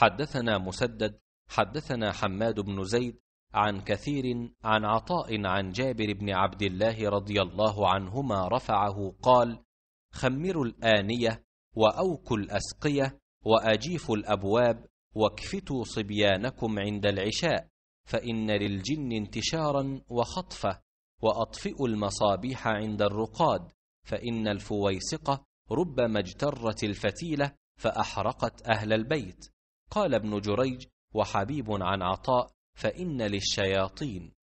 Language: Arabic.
حدثنا مسدد حدثنا حماد بن زيد عن كثير عن عطاء عن جابر بن عبد الله رضي الله عنهما رفعه قال خمروا الانيه واوكوا الاسقيه واجيفوا الابواب واكفتوا صبيانكم عند العشاء فان للجن انتشارا وخطفه واطفئوا المصابيح عند الرقاد فان الفويسقه ربما اجترت الفتيله فاحرقت اهل البيت قال ابن جريج وحبيب عن عطاء فإن للشياطين